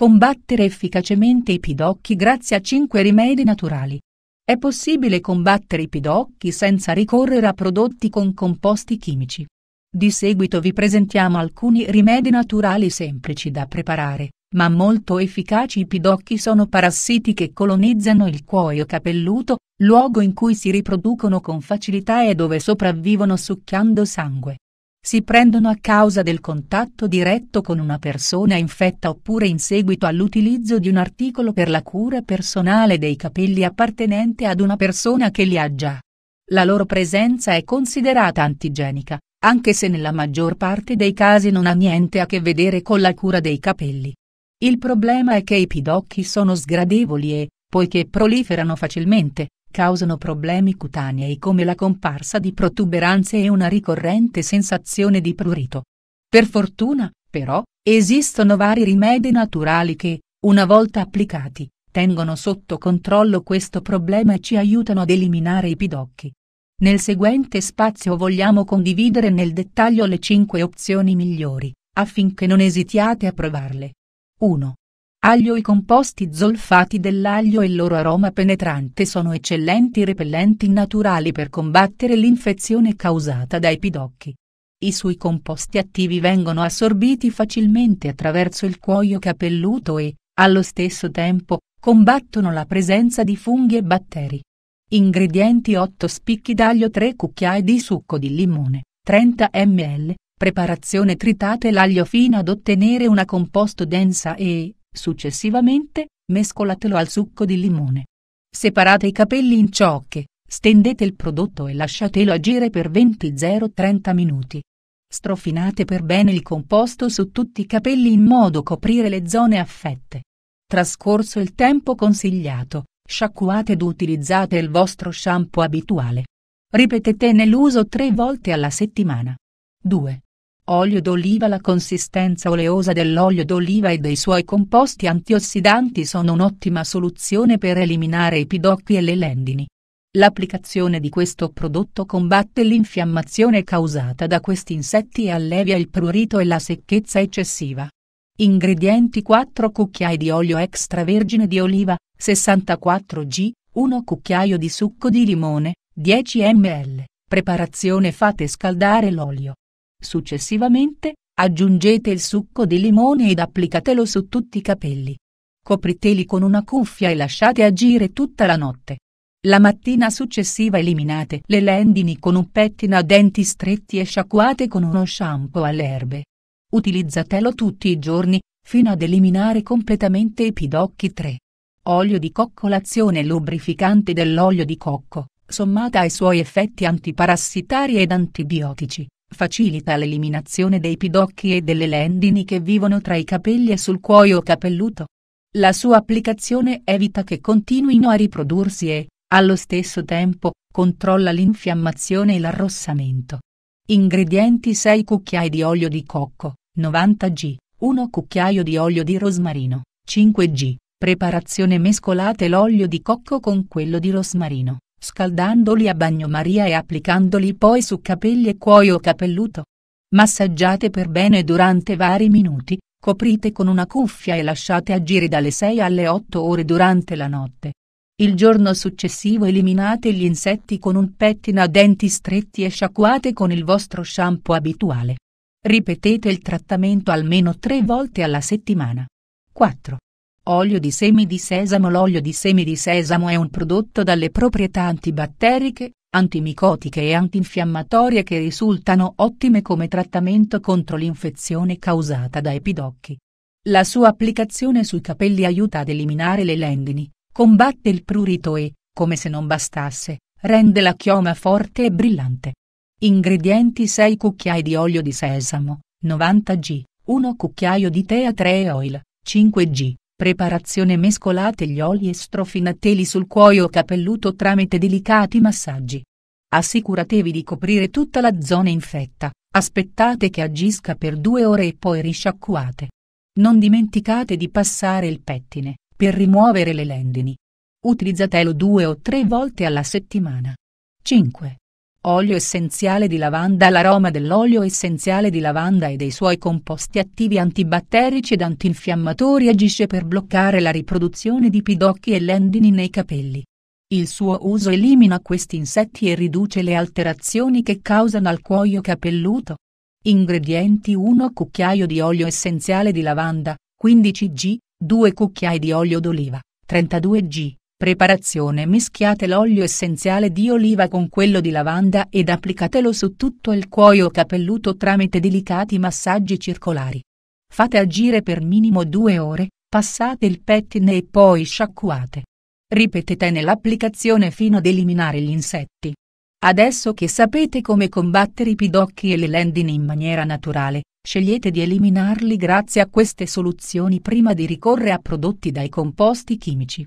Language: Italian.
Combattere efficacemente i pidocchi grazie a 5 rimedi naturali. È possibile combattere i pidocchi senza ricorrere a prodotti con composti chimici. Di seguito vi presentiamo alcuni rimedi naturali semplici da preparare, ma molto efficaci. I pidocchi sono parassiti che colonizzano il cuoio capelluto, luogo in cui si riproducono con facilità e dove sopravvivono succhiando sangue si prendono a causa del contatto diretto con una persona infetta oppure in seguito all'utilizzo di un articolo per la cura personale dei capelli appartenente ad una persona che li ha già. La loro presenza è considerata antigenica, anche se nella maggior parte dei casi non ha niente a che vedere con la cura dei capelli. Il problema è che i pidocchi sono sgradevoli e, poiché proliferano facilmente, causano problemi cutanei come la comparsa di protuberanze e una ricorrente sensazione di prurito. Per fortuna, però, esistono vari rimedi naturali che, una volta applicati, tengono sotto controllo questo problema e ci aiutano ad eliminare i pidocchi. Nel seguente spazio vogliamo condividere nel dettaglio le 5 opzioni migliori, affinché non esitiate a provarle. 1. Aglio I composti zolfati dell'aglio e il loro aroma penetrante sono eccellenti repellenti naturali per combattere l'infezione causata dai pidocchi. I suoi composti attivi vengono assorbiti facilmente attraverso il cuoio capelluto e, allo stesso tempo, combattono la presenza di funghi e batteri. Ingredienti 8 spicchi d'aglio 3 cucchiai di succo di limone, 30 ml, preparazione tritate l'aglio fino ad ottenere una composto densa e, Successivamente mescolatelo al succo di limone. Separate i capelli in ciocche, stendete il prodotto e lasciatelo agire per 20-30 minuti. Strofinate per bene il composto su tutti i capelli in modo coprire le zone affette. Trascorso il tempo consigliato, sciacquate ed utilizzate il vostro shampoo abituale. Ripetete nell'uso tre volte alla settimana. 2. Olio d'oliva La consistenza oleosa dell'olio d'oliva e dei suoi composti antiossidanti sono un'ottima soluzione per eliminare i pidocchi e le lendini. L'applicazione di questo prodotto combatte l'infiammazione causata da questi insetti e allevia il prurito e la secchezza eccessiva. Ingredienti 4 cucchiai di olio extravergine di oliva, 64 g, 1 cucchiaio di succo di limone, 10 ml. Preparazione Fate scaldare l'olio Successivamente, aggiungete il succo di limone ed applicatelo su tutti i capelli. Copriteli con una cuffia e lasciate agire tutta la notte. La mattina successiva eliminate le lendini con un pettine a denti stretti e sciacquate con uno shampoo alle erbe. Utilizzatelo tutti i giorni, fino ad eliminare completamente i pidocchi 3. Olio di coccolazione lubrificante dell'olio di cocco, sommata ai suoi effetti antiparassitari ed antibiotici, Facilita l'eliminazione dei pidocchi e delle lendini che vivono tra i capelli e sul cuoio capelluto. La sua applicazione evita che continuino a riprodursi e, allo stesso tempo, controlla l'infiammazione e l'arrossamento. Ingredienti 6 cucchiai di olio di cocco, 90 g, 1 cucchiaio di olio di rosmarino, 5 g. Preparazione mescolate l'olio di cocco con quello di rosmarino, scaldandoli a bagnomaria e applicandoli poi su capelli e cuoio capelluto. Massaggiate per bene durante vari minuti, coprite con una cuffia e lasciate agire dalle 6 alle 8 ore durante la notte. Il giorno successivo eliminate gli insetti con un pettina a denti stretti e sciacquate con il vostro shampoo abituale. Ripetete il trattamento almeno tre volte alla settimana. 4. Olio di semi di sesamo L'olio di semi di sesamo è un prodotto dalle proprietà antibatteriche, antimicotiche e antinfiammatorie che risultano ottime come trattamento contro l'infezione causata da epidocchi. La sua applicazione sui capelli aiuta ad eliminare le lendini, combatte il prurito e, come se non bastasse, rende la chioma forte e brillante. Ingredienti 6 cucchiai di olio di sesamo, 90 g, 1 cucchiaio di tea 3 oil, 5 g. Preparazione mescolate gli oli e strofinateli sul cuoio capelluto tramite delicati massaggi. Assicuratevi di coprire tutta la zona infetta, aspettate che agisca per due ore e poi risciacquate. Non dimenticate di passare il pettine, per rimuovere le lendini. Utilizzatelo due o tre volte alla settimana. 5. Olio essenziale di lavanda. L'aroma dell'olio essenziale di lavanda e dei suoi composti attivi antibatterici ed antinfiammatori agisce per bloccare la riproduzione di pidocchi e lendini nei capelli. Il suo uso elimina questi insetti e riduce le alterazioni che causano al cuoio capelluto. Ingredienti 1 cucchiaio di olio essenziale di lavanda, 15 g, 2 cucchiai di olio d'oliva, 32 g, Preparazione Mischiate l'olio essenziale di oliva con quello di lavanda ed applicatelo su tutto il cuoio capelluto tramite delicati massaggi circolari. Fate agire per minimo due ore, passate il pettine e poi sciacquate. Ripetete nell'applicazione fino ad eliminare gli insetti. Adesso che sapete come combattere i pidocchi e le lendine in maniera naturale, scegliete di eliminarli grazie a queste soluzioni prima di ricorrere a prodotti dai composti chimici.